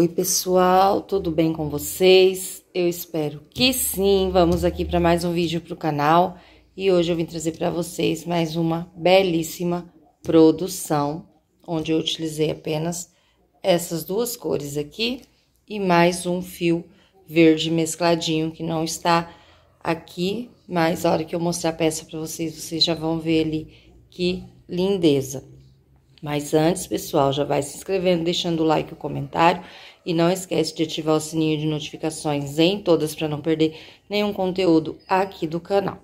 Oi, pessoal, tudo bem com vocês? Eu espero que sim. Vamos aqui para mais um vídeo para o canal e hoje eu vim trazer para vocês mais uma belíssima produção, onde eu utilizei apenas essas duas cores aqui e mais um fio verde mescladinho que não está aqui, mas a hora que eu mostrar a peça para vocês, vocês já vão ver ali que lindeza. Mas antes, pessoal, já vai se inscrevendo, deixando o like e o comentário. E não esquece de ativar o sininho de notificações em todas para não perder nenhum conteúdo aqui do canal.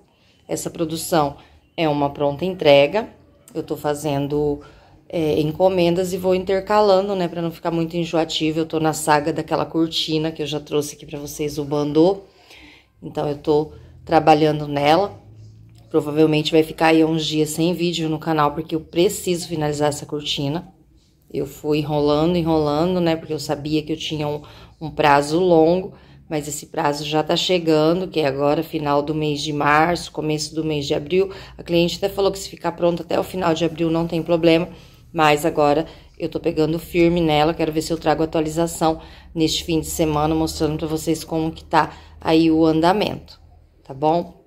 Essa produção é uma pronta entrega. Eu tô fazendo é, encomendas e vou intercalando, né, para não ficar muito enjoativo. Eu tô na saga daquela cortina que eu já trouxe aqui para vocês o bandô. Então eu tô trabalhando nela. Provavelmente vai ficar aí uns dias sem vídeo no canal porque eu preciso finalizar essa cortina. Eu fui enrolando, enrolando, né? Porque eu sabia que eu tinha um, um prazo longo, mas esse prazo já tá chegando, que é agora final do mês de março, começo do mês de abril. A cliente até falou que se ficar pronto até o final de abril não tem problema, mas agora eu tô pegando firme nela, quero ver se eu trago atualização neste fim de semana, mostrando para vocês como que tá aí o andamento, tá bom?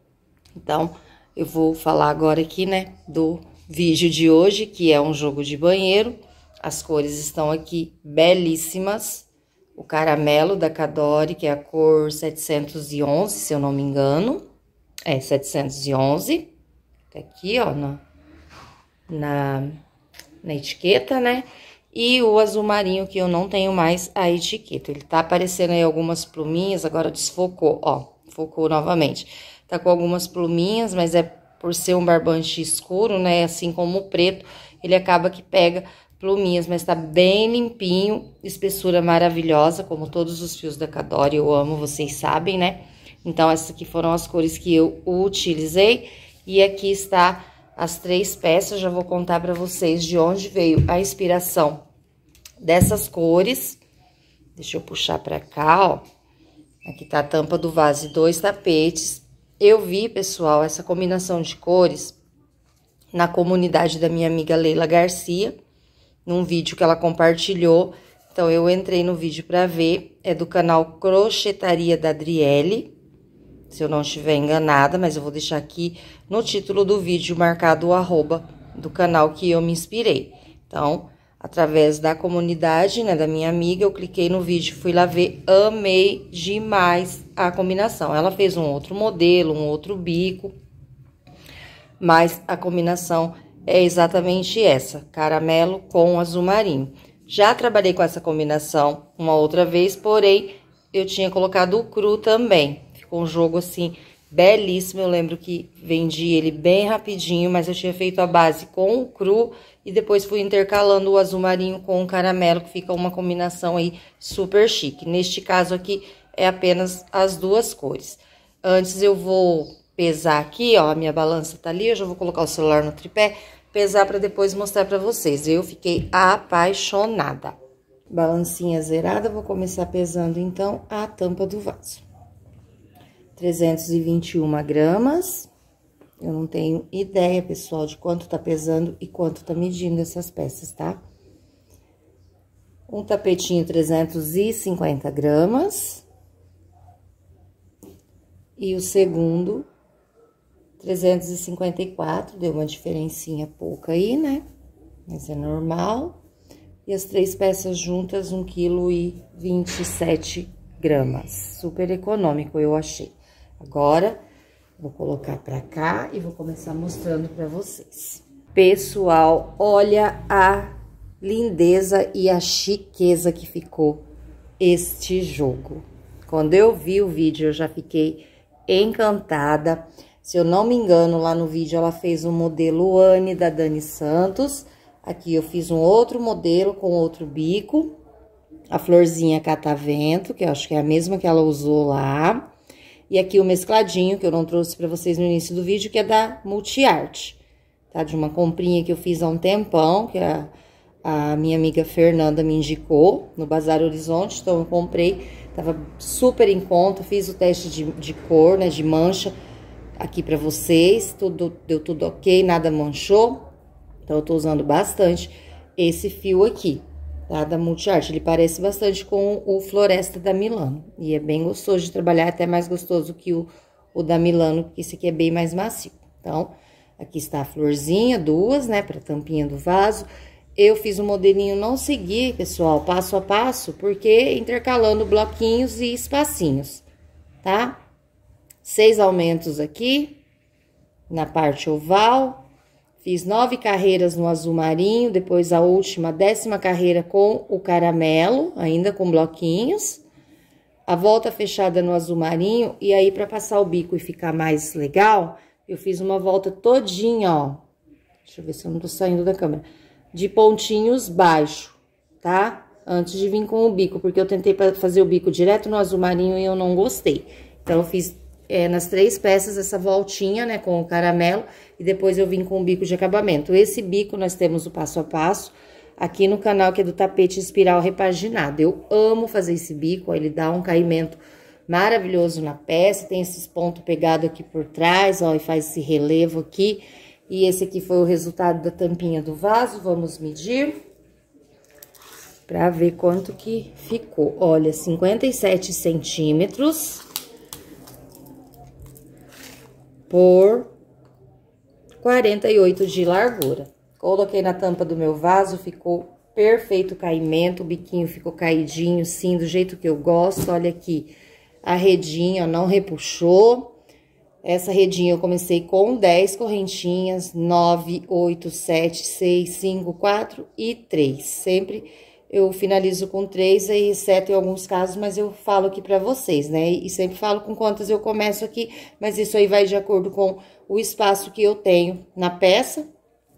Então, eu vou falar agora aqui, né, do vídeo de hoje, que é um jogo de banheiro. As cores estão aqui belíssimas. O caramelo da Cadore, que é a cor 711, se eu não me engano. É, 711. Tá aqui, ó, na, na, na etiqueta, né? E o azul marinho, que eu não tenho mais a etiqueta. Ele tá aparecendo aí algumas pluminhas, agora desfocou, ó. Focou novamente. Tá com algumas pluminhas, mas é por ser um barbante escuro, né? Assim como o preto, ele acaba que pega pluminhas, mas tá bem limpinho, espessura maravilhosa, como todos os fios da Cadore, eu amo, vocês sabem, né? Então, essas aqui foram as cores que eu utilizei, e aqui está as três peças, já vou contar pra vocês de onde veio a inspiração dessas cores. Deixa eu puxar pra cá, ó. Aqui tá a tampa do vaso e dois tapetes. Eu vi, pessoal, essa combinação de cores na comunidade da minha amiga Leila Garcia, num vídeo que ela compartilhou. Então, eu entrei no vídeo para ver. É do canal Crochetaria da Adriele, se eu não estiver enganada, mas eu vou deixar aqui no título do vídeo marcado o arroba do canal que eu me inspirei. Então, através da comunidade, né, da minha amiga, eu cliquei no vídeo, fui lá ver, amei demais a combinação. Ela fez um outro modelo, um outro bico, mas a combinação é exatamente essa, caramelo com azul marinho. Já trabalhei com essa combinação uma outra vez, porém eu tinha colocado o cru também. Ficou um jogo assim belíssimo. Eu lembro que vendi ele bem rapidinho, mas eu tinha feito a base com o cru e depois fui intercalando o azul marinho com o caramelo, que fica uma combinação aí super chique. Neste caso aqui é apenas as duas cores. Antes eu vou pesar aqui, ó, a minha balança tá ali, eu já vou colocar o celular no tripé pesar para depois mostrar para vocês. Eu fiquei apaixonada. Balancinha zerada, vou começar pesando então a tampa do vaso. 321 gramas. Eu não tenho ideia, pessoal, de quanto tá pesando e quanto tá medindo essas peças, tá? Um tapetinho 350 gramas. E o segundo, 354, deu uma diferencinha pouca aí, né? Mas é normal. E as três peças juntas, 1,27 kg e 27 gramas. Super econômico, eu achei. Agora, vou colocar pra cá e vou começar mostrando pra vocês. Pessoal, olha a lindeza e a chiqueza que ficou este jogo. Quando eu vi o vídeo, eu já fiquei encantada. Encantada se eu não me engano, lá no vídeo ela fez um modelo Anne da Dani Santos. Aqui eu fiz um outro modelo com outro bico. A florzinha catavento, que eu acho que é a mesma que ela usou lá. E aqui o mescladinho, que eu não trouxe para vocês no início do vídeo, que é da Multiarte. Tá? De uma comprinha que eu fiz há um tempão, que a, a minha amiga Fernanda me indicou no Bazar Horizonte. Então, eu comprei, tava super em conta, fiz o teste de, de cor, né, de mancha aqui para vocês. Tudo, deu tudo ok, nada manchou. Então, eu tô usando bastante esse fio aqui, tá? Da Multiart. Ele parece bastante com o Floresta da Milano. E é bem gostoso de trabalhar, até mais gostoso que o, o da Milano, porque esse aqui é bem mais macio. Então, aqui está a florzinha, duas, né? Pra tampinha do vaso. Eu fiz o um modelinho, não seguir, pessoal, passo a passo, porque intercalando bloquinhos e espacinhos, tá? seis aumentos aqui na parte oval. Fiz nove carreiras no azul marinho, depois a última, décima carreira com o caramelo, ainda com bloquinhos. A volta fechada no azul marinho, e aí, para passar o bico e ficar mais legal, eu fiz uma volta todinha, ó. Deixa eu ver se eu não tô saindo da câmera. De pontinhos baixo, tá? Antes de vir com o bico, porque eu tentei fazer o bico direto no azul marinho e eu não gostei. Então, eu fiz é, nas três peças essa voltinha, né, com o caramelo, e depois eu vim com o bico de acabamento. Esse bico nós temos o passo a passo aqui no canal, que é do tapete espiral repaginado. Eu amo fazer esse bico, ó, ele dá um caimento maravilhoso na peça, tem esses pontos pegados aqui por trás, ó, e faz esse relevo aqui. E esse aqui foi o resultado da tampinha do vaso, vamos medir pra ver quanto que ficou. Olha, 57 centímetros por 48 de largura. Coloquei na tampa do meu vaso, ficou perfeito o caimento, o biquinho ficou caidinho, sim, do jeito que eu gosto. Olha aqui, a redinha não repuxou. Essa redinha eu comecei com 10 correntinhas, 9, 8, 7, 6, 5, 4 e 3. Sempre eu finalizo com três, exceto em alguns casos, mas eu falo aqui para vocês, né? E sempre falo com quantas eu começo aqui, mas isso aí vai de acordo com o espaço que eu tenho na peça.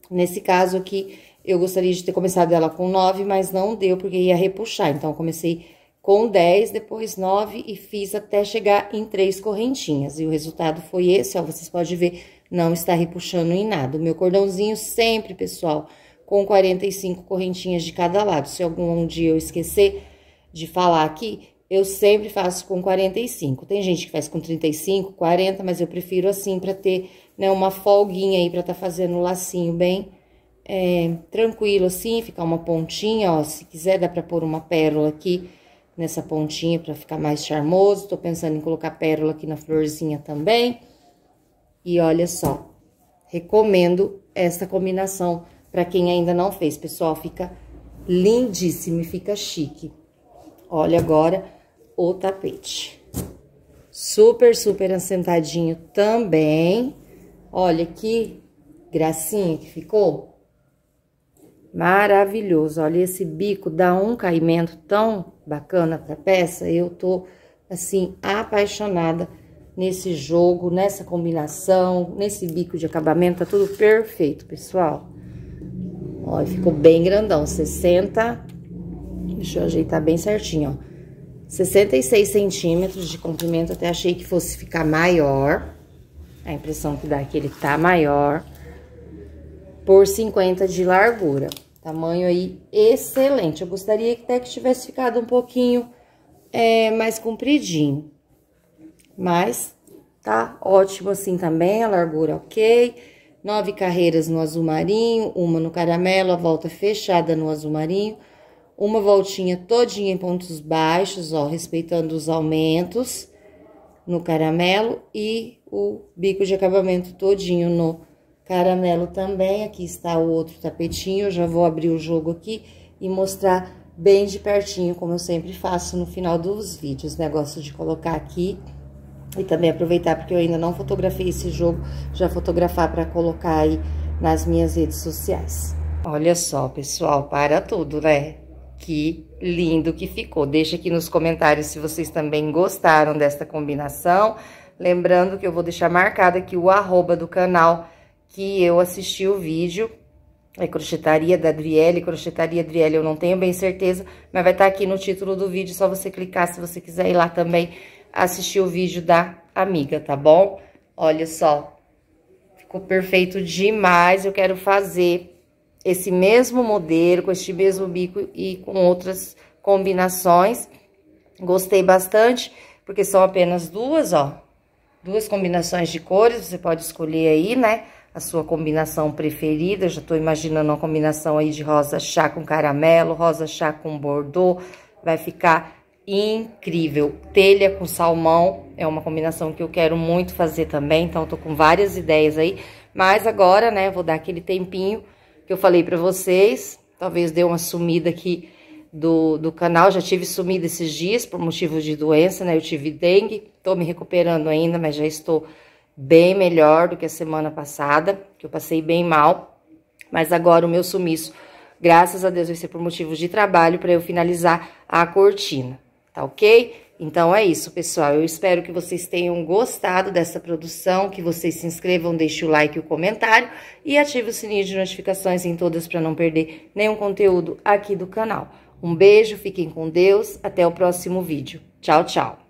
Nesse caso aqui, eu gostaria de ter começado ela com nove, mas não deu, porque ia repuxar. Então, eu comecei com dez, depois nove e fiz até chegar em três correntinhas. E o resultado foi esse, ó, vocês podem ver, não está repuxando em nada. O meu cordãozinho sempre, pessoal com 45 correntinhas de cada lado. Se algum dia eu esquecer de falar aqui, eu sempre faço com 45. Tem gente que faz com 35, 40, mas eu prefiro assim para ter né, uma folguinha aí para estar tá fazendo o lacinho bem é, tranquilo assim, ficar uma pontinha, ó. Se quiser dá para pôr uma pérola aqui nessa pontinha para ficar mais charmoso. Tô pensando em colocar pérola aqui na florzinha também. E olha só, recomendo essa combinação para quem ainda não fez, pessoal, fica lindíssimo e fica chique. Olha agora o tapete. Super, super assentadinho também. Olha que gracinha que ficou. Maravilhoso. Olha, esse bico dá um caimento tão bacana pra peça. Eu tô, assim, apaixonada nesse jogo, nessa combinação, nesse bico de acabamento. Tá tudo perfeito, pessoal. Ó, ficou bem grandão, 60... Deixa eu ajeitar bem certinho, ó. 66 centímetros de comprimento, até achei que fosse ficar maior. A impressão que dá é que ele tá maior. Por 50 de largura. Tamanho aí excelente. Eu gostaria até que tivesse ficado um pouquinho é, mais compridinho. Mas tá ótimo assim também, a largura ok nove carreiras no azul marinho, uma no caramelo, a volta fechada no azul marinho, uma voltinha todinha em pontos baixos, ó, respeitando os aumentos no caramelo e o bico de acabamento todinho no caramelo também. Aqui está o outro tapetinho, eu já vou abrir o jogo aqui e mostrar bem de pertinho, como eu sempre faço no final dos vídeos, né? Gosto de colocar aqui e também aproveitar, porque eu ainda não fotografei esse jogo, já fotografar para colocar aí nas minhas redes sociais. Olha só, pessoal, para tudo, né? Que lindo que ficou. Deixa aqui nos comentários se vocês também gostaram desta combinação. Lembrando que eu vou deixar marcado aqui o arroba do canal que eu assisti o vídeo. É crochetaria da Adriele, crochetaria Adriele, eu não tenho bem certeza, mas vai estar tá aqui no título do vídeo, só você clicar se você quiser ir lá também assistir o vídeo da amiga, tá bom? Olha só, ficou perfeito demais. Eu quero fazer esse mesmo modelo, com este mesmo bico e com outras combinações. Gostei bastante, porque são apenas duas, ó. Duas combinações de cores, você pode escolher aí, né? A sua combinação preferida. Eu já tô imaginando uma combinação aí de rosa chá com caramelo, rosa chá com bordeaux. Vai ficar incrível. Telha com salmão é uma combinação que eu quero muito fazer também, então tô com várias ideias aí. Mas agora, né, vou dar aquele tempinho que eu falei pra vocês. Talvez dê uma sumida aqui do, do canal, já tive sumido esses dias por motivo de doença, né, eu tive dengue. Tô me recuperando ainda, mas já estou bem melhor do que a semana passada, que eu passei bem mal. Mas agora o meu sumiço graças a Deus vai ser por motivos de trabalho para eu finalizar a cortina tá ok? Então é isso, pessoal. Eu espero que vocês tenham gostado dessa produção, que vocês se inscrevam, deixem o like e o comentário e ative o sininho de notificações em todas para não perder nenhum conteúdo aqui do canal. Um beijo, fiquem com Deus, até o próximo vídeo. Tchau, tchau!